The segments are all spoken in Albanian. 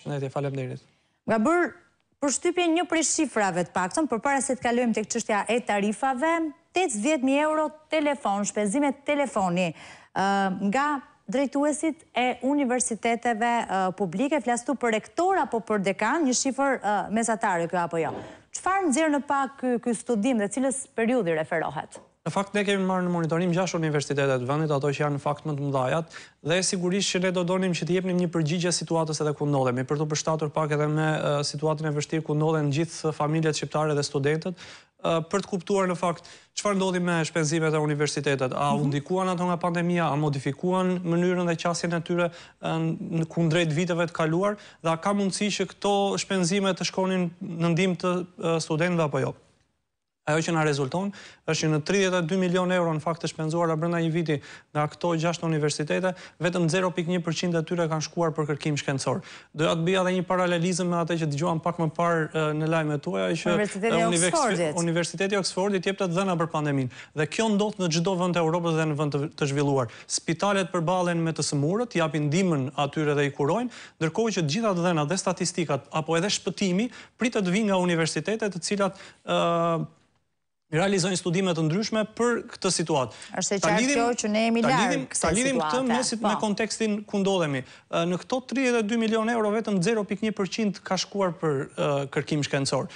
Përshëndetje, falem derit. Nga bërë përshtypje një prej shifrave të pakton, për para se të kalujem të këqështja e tarifave, 80.000 euro telefon, shpezimet telefoni, nga drejtuesit e universiteteve publike, flastu për rektor apo për dekan, një shifër mesatare kjo apo jo. Qëfar në zirë në pak kjo studim dhe cilës periudi referohet? Në fakt, ne kemi marrë në monitorim 6 universitetet vëndit, ato që janë në fakt më të mdajat, dhe sigurisht që ne do donim që t'jepnim një përgjigje situatës edhe ku ndodhemi, për të përshtatur pak edhe me situatën e vështirë ku ndodhen gjithë familjet shqiptare dhe studentet, për të kuptuar në fakt qëfar ndodhi me shpenzimet e universitetet, a undikuan mhm. ato nga pandemia, a modifikuan mënyrën dhe qasjen e tyre në kundrejt viteve të kaluar, dhe a ka mundësi që këto shpenzimet të shkonin në ndim të studentve apo jo? ajo që na rezulton është që në 32 milion euro në fakt të shpenzuara brenda një viti nga ato gjashtë universitete, vetëm 0.1% e tyre kanë shkuar për kërkim shkencor. Do ja të bëja edhe një paralelizëm me atë që dëgjova pak më parë në lajmet tuaja që Universiteti i Oxfordit jep të dhëna për pandeminë dhe kjo ndodh në çdo vend të Evropës dhe në vend të zhvilluar. Spitalet përballen me të smurët, japin ndihmën atyre dhe i kurojnë, ndërkohë që të gjitha dhe statistikat apo edhe shpëtimi pritet të vinë nga universitetet të cilat realizojnë studime të ndryshme për këtë situatë. Është e qartë kjo që ne jemi larg kësaj situate. Talidhim këtë mesit me po. kontekstin ku ndodhemi. Në këto 32 milion euro vetëm 0.1% ka shkuar për kërkim shkencor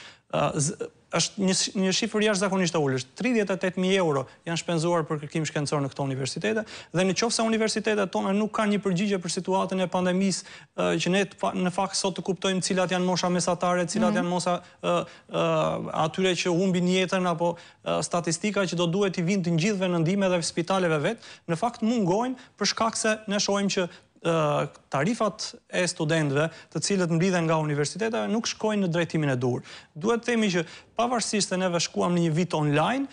është një një shifër jashtëzakonisht të ullështë, 38000 euro janë shpenzuar për kërkim shkencor në këtë universitet dhe nëse universitetet tona nuk kanë një përgjigje për situatën e pandemisë që ne në fakt sot të kuptojmë cilat janë mosha mesatare, cilat mm -hmm. janë mosha atyre që humbin jetën apo statistika që do duhet i vinë të ngjithëve në ndihmë edhe spitaleve vet, në fakt mungojnë për shkak se ne shohim që tarifat e studentve të cilët mblidhen nga universiteta nuk shkojnë në drejtimin e dur. Duhet temi që pavarësisht e neve shkuam një vit online,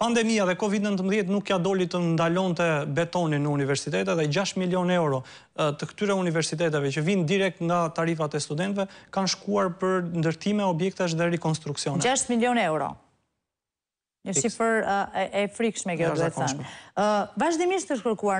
pandemija dhe COVID-19 nuk ja doli të ndalon të betonin në universiteta dhe 6 milion euro të këtyre universitetetve që vinë direkt nga tarifat e studentve kanë shkuar për ndërtime objektash dhe rekonstruksione. 6 milion euro? Një shifër e frikshme kjo dhe të thënë. Vashdimisht të shkërkuar